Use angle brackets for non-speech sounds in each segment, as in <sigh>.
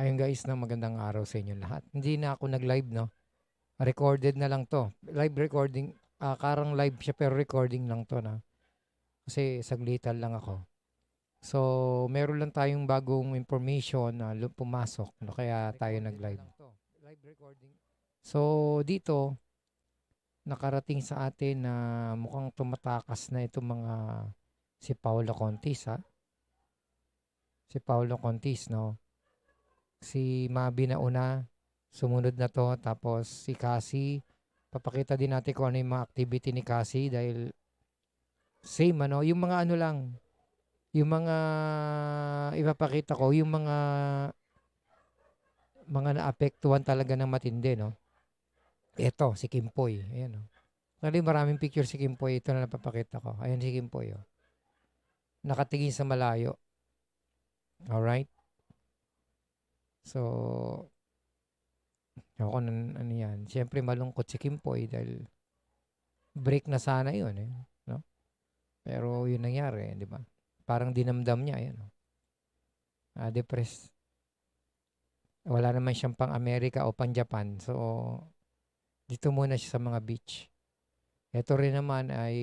Ayun guys, na magandang araw sa inyo lahat. Hindi na ako nag-live, no? Recorded na lang to. Live recording. Uh, karang live siya pero recording lang to na. Kasi saglitan lang ako. So, meron lang tayong bagong information na pumasok. No? Kaya tayo nag-live. So, dito, nakarating sa atin na mukhang tumatakas na itong mga si Paolo Contis, ha? Si Paolo Contis, no? si Mabi na una, sumunod na to, tapos si Cassie, papakita din natin kung ano yung mga activity ni Cassie dahil same ano, yung mga ano lang, yung mga ipapakita ko, yung mga mga naapektuhan talaga ng matindi, no? Ito, si Kimpoy. Ayan, no? Actually, maraming picture si Kimpoy. Ito na napapakita ko. Ayan si Kimpoy, oh. Nakatingin sa malayo. Alright? So, ako nun, ano yan. Siyempre malungkot si Kimpoy dahil break na sana yun eh. No? Pero yun nangyari, eh, di ba? Parang dinamdam niya, yan. No? Oh. Ah, depressed. Wala naman siyang pang-Amerika o pang-Japan. So, dito muna siya sa mga beach. Ito rin naman ay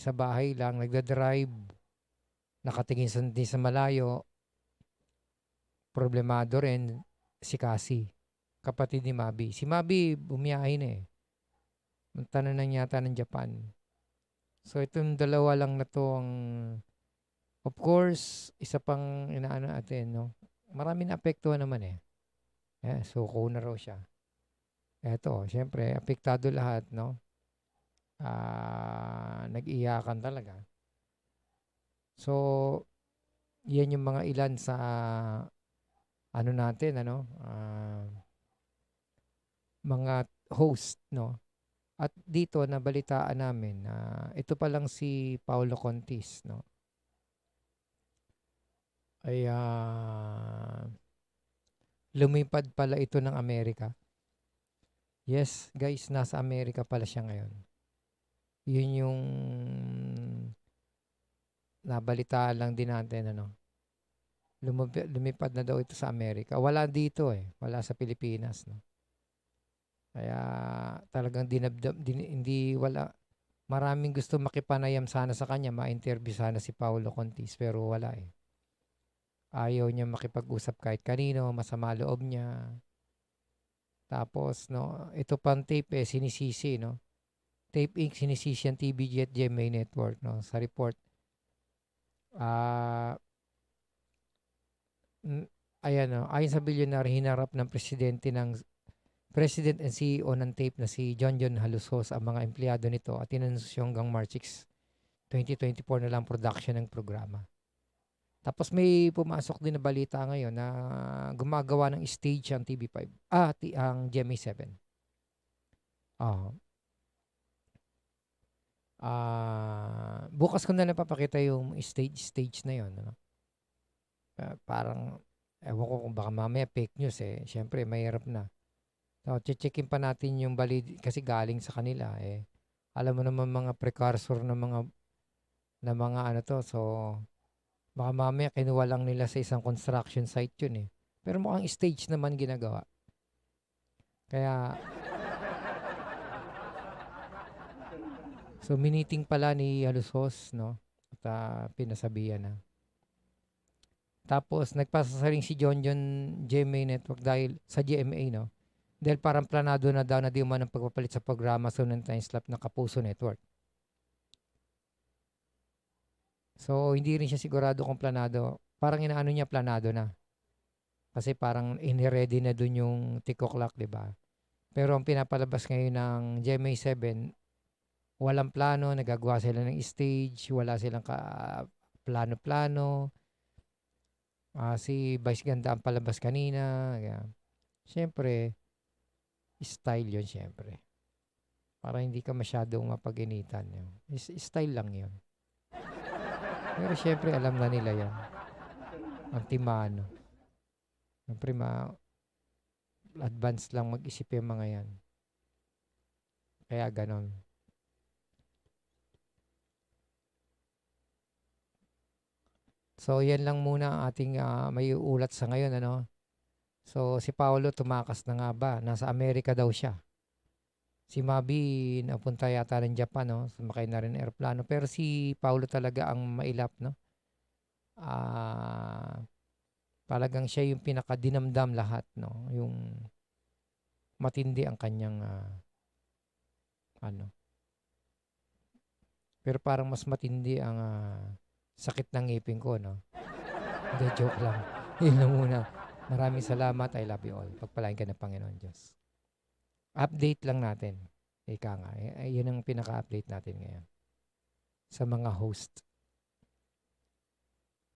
sa bahay lang, nagda-drive, nakatingin sa, sa malayo, problemado rin si Kasi, kapatid ni Mabi. Si Mabi bumiyahin eh. Punta na nang yata ng Japan. So itong dalawa lang na to ang of course, isa pang inaano atin, no? Marami na apektuhan naman eh. Yeah, so kuna raw siya. Eto, syempre, apektado lahat, no? Uh, nag-iyakan talaga. So, yan yung mga ilan sa ano natin ano uh, mga host no at dito nabalitaan namin na uh, ito pa lang si Paolo Contis no ay uh, lumipad pala ito ng Amerika yes guys nasa Amerika pala siya ngayon yun yung nabalitaan lang din natin ano lumabi, lumipad na daw ito sa Amerika. Wala dito eh. Wala sa Pilipinas. No? Kaya talagang dinabdam, din, hindi wala. Maraming gusto makipanayam sana sa kanya, ma-interview sana si Paolo Contis, pero wala eh. Ayaw niya makipag-usap kahit kanino, masama loob niya. Tapos, no, ito pang tape eh, sinisisi, no. Tape Inc. sinisisi ang TBG at GMA Network, no, sa report. Ah, uh, ayan o, ah, ayon sa billionaire, hinarap ng presidente ng President and CEO ng tape na si John John Halusos ang mga empleyado nito at inanunsyo hanggang March 6, 2024 na lang production ng programa. Tapos may pumasok din na balita ngayon na gumagawa ng stage ang TV5, ah, ang GMA7. Oh. Ah, uh, bukas ko na papakita yung stage stage na 'yon, ano? Uh, parang, ewan ko kung baka mamaya fake news eh. Siyempre, mahirap na. So, checkin pa natin yung valid kasi galing sa kanila eh. Alam mo naman mga precursor ng mga na mga ano to. So, baka mamaya kinuha lang nila sa isang construction site yun eh. Pero mukhang stage naman ginagawa. Kaya, so miniting pala ni Halusos, no? At uh, pinasabihan na. Tapos, nagpasa sa si John John GMA Network dahil sa GMA, no? Dahil parang planado na daw na di umanong pagpapalit sa programa sa unang time slot ng Kapuso Network. So, hindi rin siya sigurado kung planado. Parang inaano niya planado na. Kasi parang ini-ready na dun yung tick o'clock, di ba? Pero ang pinapalabas ngayon ng GMA 7, walang plano, nagagawa sila ng stage, wala silang ka, plano-plano, Uh, si Vice Ganda ang palabas kanina. Yeah. Siyempre, style yon siyempre. Para hindi ka masyadong mapaginitan. Yun. Is- style lang yon Pero siyempre, alam na nila yan. Ang timano. Siyempre, ma advance lang mag-isip yung mga yan. Kaya ganon. So, yan lang muna ang ating uh, ah, may uulat sa ngayon. Ano? So, si Paolo tumakas na nga ba? Nasa Amerika daw siya. Si Mabi napunta yata ng Japan, no? sumakay na rin aeroplano. Pero si Paolo talaga ang mailap, no? Ah, uh, talagang siya yung pinakadinamdam lahat, no? Yung matindi ang kanyang uh, ano. Pero parang mas matindi ang uh, sakit ng ngipin ko, no? Hindi, joke lang. <laughs> Yun na muna. Maraming salamat. I love you all. Pagpalain ka ng Panginoon Diyos. Update lang natin. Ika nga. Eh, yun ang pinaka-update natin ngayon. Sa mga host.